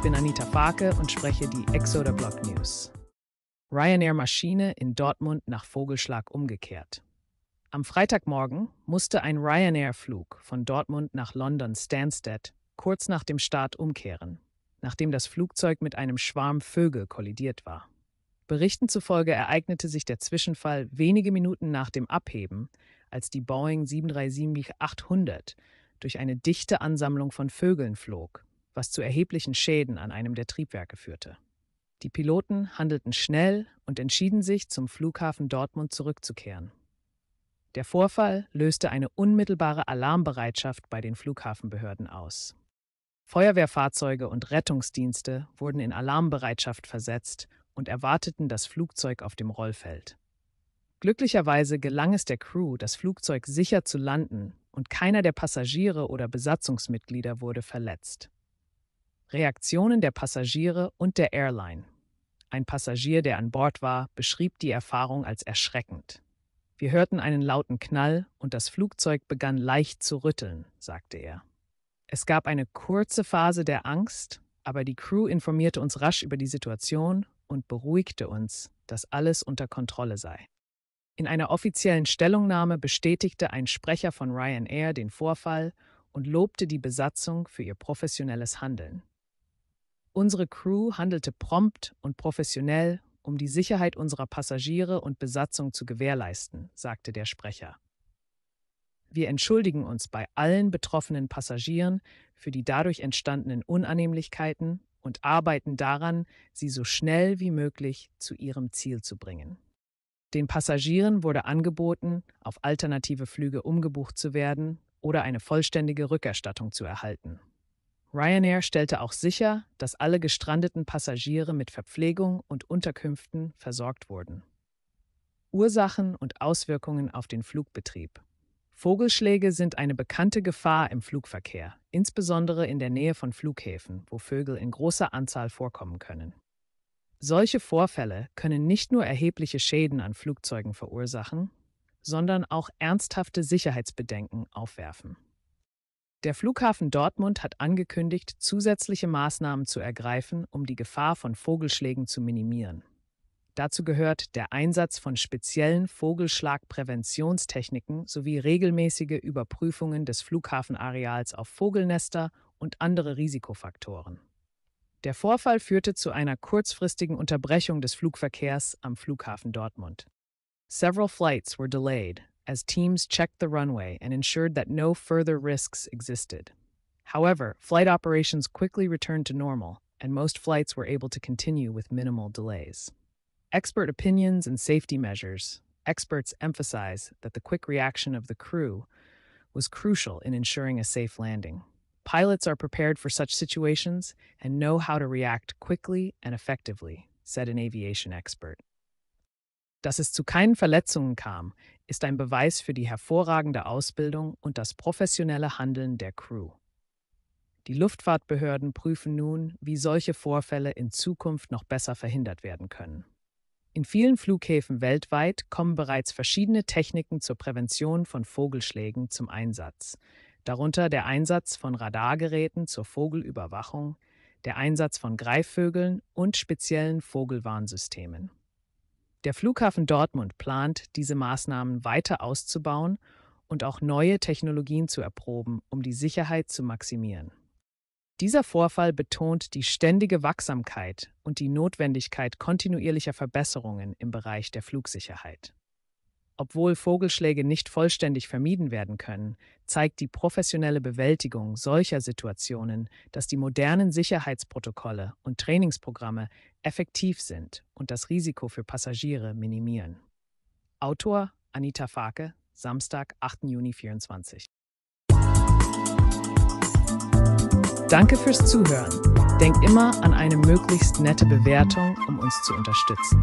Ich bin Anita Farke und spreche die Exoder Block News. Ryanair Maschine in Dortmund nach Vogelschlag umgekehrt. Am Freitagmorgen musste ein Ryanair-Flug von Dortmund nach London Stansted kurz nach dem Start umkehren, nachdem das Flugzeug mit einem Schwarm Vögel kollidiert war. Berichten zufolge ereignete sich der Zwischenfall wenige Minuten nach dem Abheben, als die Boeing 737-800 durch eine dichte Ansammlung von Vögeln flog was zu erheblichen Schäden an einem der Triebwerke führte. Die Piloten handelten schnell und entschieden sich, zum Flughafen Dortmund zurückzukehren. Der Vorfall löste eine unmittelbare Alarmbereitschaft bei den Flughafenbehörden aus. Feuerwehrfahrzeuge und Rettungsdienste wurden in Alarmbereitschaft versetzt und erwarteten das Flugzeug auf dem Rollfeld. Glücklicherweise gelang es der Crew, das Flugzeug sicher zu landen, und keiner der Passagiere oder Besatzungsmitglieder wurde verletzt. Reaktionen der Passagiere und der Airline. Ein Passagier, der an Bord war, beschrieb die Erfahrung als erschreckend. Wir hörten einen lauten Knall und das Flugzeug begann leicht zu rütteln, sagte er. Es gab eine kurze Phase der Angst, aber die Crew informierte uns rasch über die Situation und beruhigte uns, dass alles unter Kontrolle sei. In einer offiziellen Stellungnahme bestätigte ein Sprecher von Ryanair den Vorfall und lobte die Besatzung für ihr professionelles Handeln. Unsere Crew handelte prompt und professionell, um die Sicherheit unserer Passagiere und Besatzung zu gewährleisten, sagte der Sprecher. Wir entschuldigen uns bei allen betroffenen Passagieren für die dadurch entstandenen Unannehmlichkeiten und arbeiten daran, sie so schnell wie möglich zu ihrem Ziel zu bringen. Den Passagieren wurde angeboten, auf alternative Flüge umgebucht zu werden oder eine vollständige Rückerstattung zu erhalten. Ryanair stellte auch sicher, dass alle gestrandeten Passagiere mit Verpflegung und Unterkünften versorgt wurden. Ursachen und Auswirkungen auf den Flugbetrieb. Vogelschläge sind eine bekannte Gefahr im Flugverkehr, insbesondere in der Nähe von Flughäfen, wo Vögel in großer Anzahl vorkommen können. Solche Vorfälle können nicht nur erhebliche Schäden an Flugzeugen verursachen, sondern auch ernsthafte Sicherheitsbedenken aufwerfen. Der Flughafen Dortmund hat angekündigt, zusätzliche Maßnahmen zu ergreifen, um die Gefahr von Vogelschlägen zu minimieren. Dazu gehört der Einsatz von speziellen Vogelschlagpräventionstechniken sowie regelmäßige Überprüfungen des Flughafenareals auf Vogelnester und andere Risikofaktoren. Der Vorfall führte zu einer kurzfristigen Unterbrechung des Flugverkehrs am Flughafen Dortmund. Several flights were delayed as teams checked the runway and ensured that no further risks existed. However, flight operations quickly returned to normal, and most flights were able to continue with minimal delays. Expert opinions and safety measures. Experts emphasize that the quick reaction of the crew was crucial in ensuring a safe landing. Pilots are prepared for such situations and know how to react quickly and effectively, said an aviation expert. Dass es zu keinen Verletzungen kam, ist ein Beweis für die hervorragende Ausbildung und das professionelle Handeln der Crew. Die Luftfahrtbehörden prüfen nun, wie solche Vorfälle in Zukunft noch besser verhindert werden können. In vielen Flughäfen weltweit kommen bereits verschiedene Techniken zur Prävention von Vogelschlägen zum Einsatz, darunter der Einsatz von Radargeräten zur Vogelüberwachung, der Einsatz von Greifvögeln und speziellen Vogelwarnsystemen. Der Flughafen Dortmund plant, diese Maßnahmen weiter auszubauen und auch neue Technologien zu erproben, um die Sicherheit zu maximieren. Dieser Vorfall betont die ständige Wachsamkeit und die Notwendigkeit kontinuierlicher Verbesserungen im Bereich der Flugsicherheit. Obwohl Vogelschläge nicht vollständig vermieden werden können, zeigt die professionelle Bewältigung solcher Situationen, dass die modernen Sicherheitsprotokolle und Trainingsprogramme effektiv sind und das Risiko für Passagiere minimieren. Autor Anita Fake, Samstag, 8. Juni 24. Danke fürs Zuhören. Denk immer an eine möglichst nette Bewertung, um uns zu unterstützen.